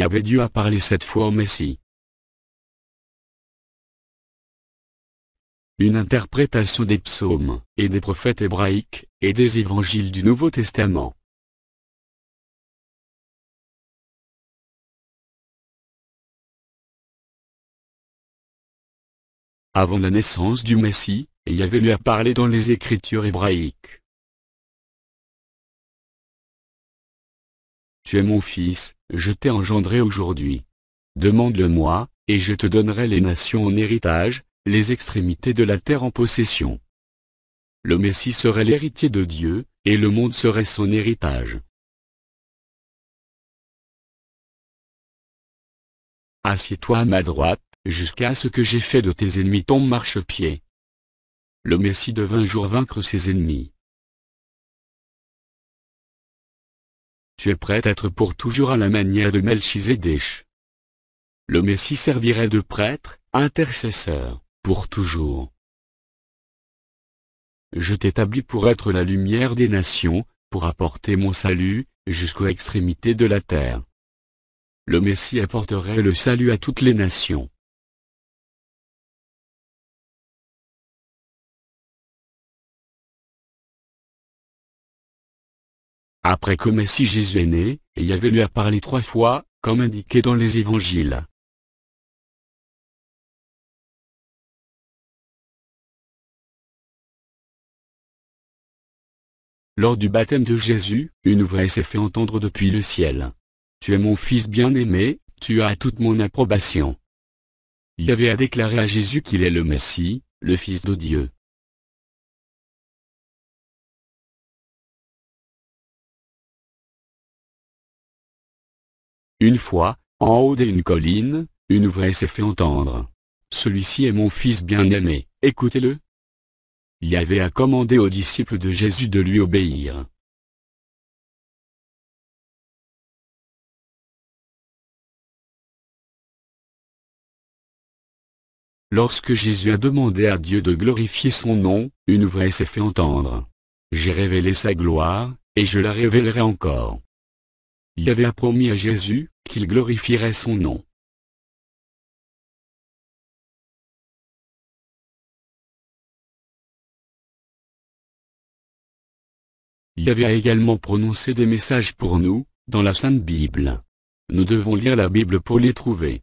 avait Dieu à parler cette fois au Messie. Une interprétation des psaumes, et des prophètes hébraïques, et des évangiles du Nouveau Testament. Avant la naissance du Messie, il y avait lui à parler dans les Écritures hébraïques. Tu es mon fils, je t'ai engendré aujourd'hui. Demande-le-moi, et je te donnerai les nations en héritage, les extrémités de la terre en possession. Le Messie serait l'héritier de Dieu, et le monde serait son héritage. Assieds-toi à ma droite, jusqu'à ce que j'ai fait de tes ennemis ton marchepied. Le Messie devint jour vaincre ses ennemis. tu es prêt à être pour toujours à la manière de Melchizedek. Le Messie servirait de prêtre, intercesseur, pour toujours. Je t'établis pour être la lumière des nations, pour apporter mon salut, jusqu'aux extrémités de la terre. Le Messie apporterait le salut à toutes les nations. Après que Messie Jésus est né, et Yahvé lui a parlé trois fois, comme indiqué dans les évangiles. Lors du baptême de Jésus, une voix s'est fait entendre depuis le ciel. Tu es mon fils bien-aimé, tu as toute mon approbation. avait à déclaré à Jésus qu'il est le Messie, le Fils de Dieu. Une fois, en haut d'une colline, une voix s'est fait entendre. Celui-ci est mon fils bien-aimé, écoutez-le. Il avait à commander aux disciples de Jésus de lui obéir. Lorsque Jésus a demandé à Dieu de glorifier son nom, une voix s'est fait entendre. J'ai révélé sa gloire, et je la révélerai encore. Yahvé avait promis à Jésus, qu'il glorifierait son nom. Yahvé a également prononcé des messages pour nous, dans la Sainte Bible. Nous devons lire la Bible pour les trouver.